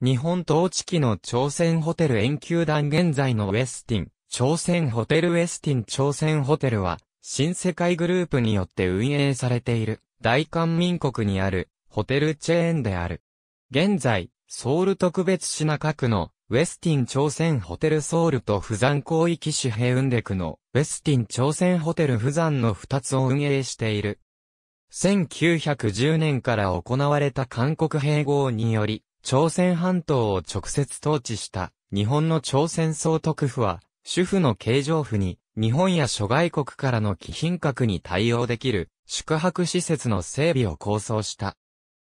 日本統治期の朝鮮ホテル遠球団現在のウェスティン、朝鮮ホテルウェスティン朝鮮ホテルは、新世界グループによって運営されている、大韓民国にある、ホテルチェーンである。現在、ソウル特別品中の、ウェスティン朝鮮ホテルソウルと富山広域市平でクの、ウェスティン朝鮮ホテル富山の2つを運営している。1910年から行われた韓国併合により、朝鮮半島を直接統治した日本の朝鮮総督府は、主婦の形状府に日本や諸外国からの貴賓閣に対応できる宿泊施設の整備を構想した。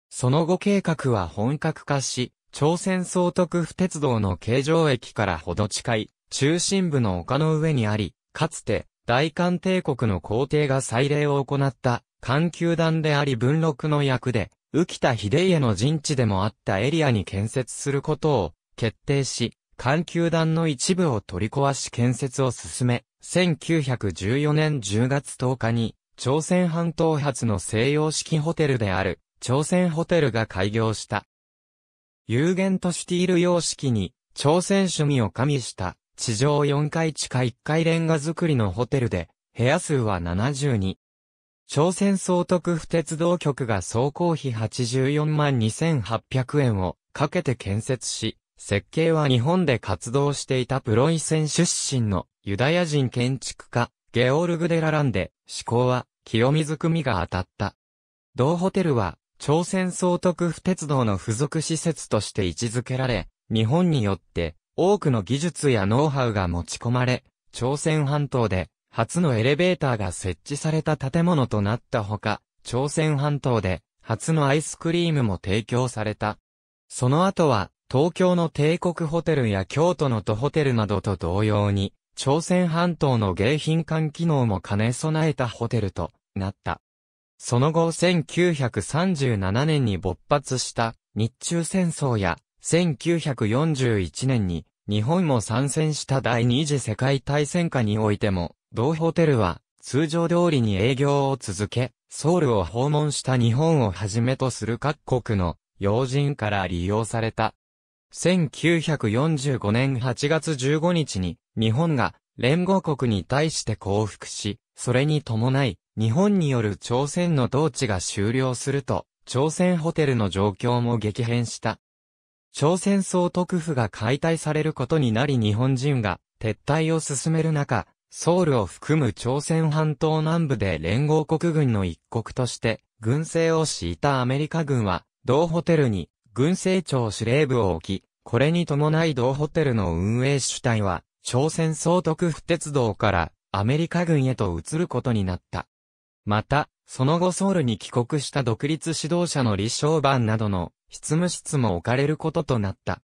その後計画は本格化し、朝鮮総督府鉄道の形状駅からほど近い中心部の丘の上にあり、かつて大韓帝国の皇帝が祭礼を行った環球団であり文禄の役で浮田秀家の陣地でもあったエリアに建設することを決定し、環球団の一部を取り壊し建設を進め、1914年10月10日に、朝鮮半島発の西洋式ホテルである、朝鮮ホテルが開業した。有限都市ティール様式に、朝鮮趣味を加味した、地上4階地下1階レンガ造りのホテルで、部屋数は72、朝鮮総督府鉄道局が総工費84万2800円をかけて建設し、設計は日本で活動していたプロイセン出身のユダヤ人建築家、ゲオルグ・デラランで、施工は清水組が当たった。同ホテルは、朝鮮総督府鉄道の付属施設として位置づけられ、日本によって多くの技術やノウハウが持ち込まれ、朝鮮半島で初のエレベーターが設置された建物となったほか、朝鮮半島で初のアイスクリームも提供された。その後は、東京の帝国ホテルや京都の都ホテルなどと同様に、朝鮮半島の迎賓館機能も兼ね備えたホテルとなった。その後1937年に勃発した日中戦争や1941年に日本も参戦した第二次世界大戦下においても同ホテルは、通常通りに営業を続け、ソウルを訪問した日本をはじめとする各国の要人から利用された。1945年8月15日に日本が連合国に対して降伏し、それに伴い日本による朝鮮の統治が終了すると、朝鮮ホテルの状況も激変した。朝鮮総督府が解体されることになり日本人が撤退を進める中、ソウルを含む朝鮮半島南部で連合国軍の一国として、軍政を敷いたアメリカ軍は、同ホテルに、軍政庁司令部を置き、これに伴い同ホテルの運営主体は、朝鮮総督府鉄道からアメリカ軍へと移ることになった。また、その後ソウルに帰国した独立指導者の李承晩などの執務室も置かれることとなった。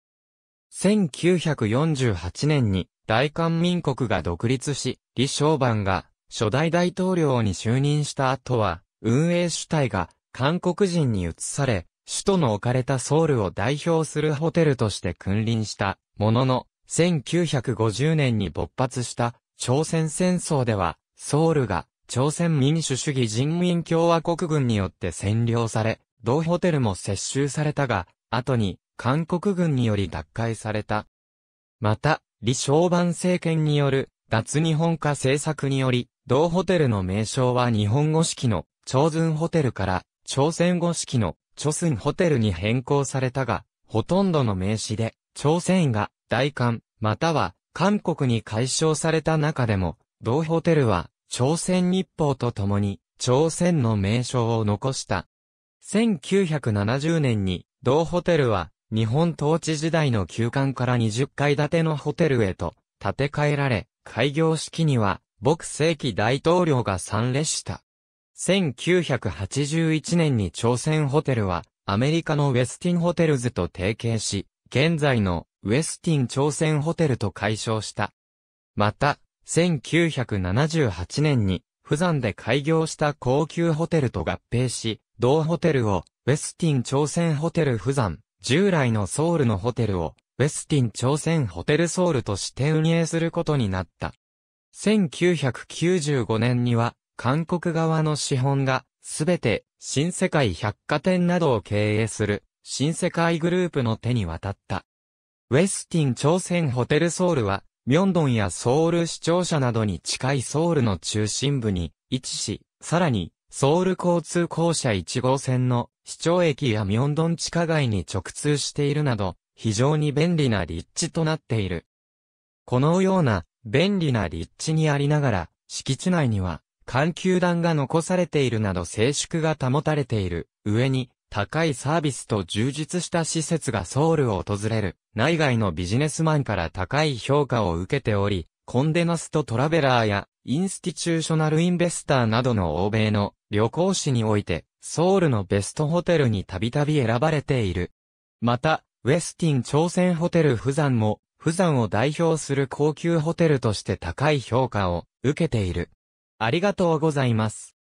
1948年に大韓民国が独立し、李承晩が初代大統領に就任した後は、運営主体が韓国人に移され、首都の置かれたソウルを代表するホテルとして君臨したものの、1950年に勃発した朝鮮戦争では、ソウルが朝鮮民主主義人民共和国軍によって占領され、同ホテルも接収されたが、後に韓国軍により奪回された。また、李承晩政権による脱日本化政策により、同ホテルの名称は日本語式の朝鮮ホテルから朝鮮語式の朝鮮ホテルに変更されたが、ほとんどの名詞で朝鮮が大韓または韓国に解消された中でも、同ホテルは朝鮮日報と共に朝鮮の名称を残した。1970年に同ホテルは日本統治時代の旧館から20階建てのホテルへと建て替えられ、開業式には、牧世紀大統領が参列した。1981年に朝鮮ホテルは、アメリカのウェスティンホテルズと提携し、現在のウェスティン朝鮮ホテルと解消した。また、1978年に、富山で開業した高級ホテルと合併し、同ホテルを、ウェスティン朝鮮ホテル富山、従来のソウルのホテルを、ウェスティン朝鮮ホテルソウルとして運営することになった。1995年には、韓国側の資本が、すべて、新世界百貨店などを経営する、新世界グループの手に渡った。ウェスティン朝鮮ホテルソウルは、ミョンドンやソウル市庁舎などに近いソウルの中心部に位置し、さらに、ソウル交通公社1号線の市長駅やミョンドン地下街に直通しているなど、非常に便利な立地となっている。このような便利な立地にありながら、敷地内には環球団が残されているなど静粛が保たれている上に高いサービスと充実した施設がソウルを訪れる内外のビジネスマンから高い評価を受けており、コンデナストトラベラーやインスティチューショナルインベスターなどの欧米の旅行誌においてソウルのベストホテルにたびたび選ばれている。また、ウェスティン朝鮮ホテル釜山も、釜山を代表する高級ホテルとして高い評価を受けている。ありがとうございます。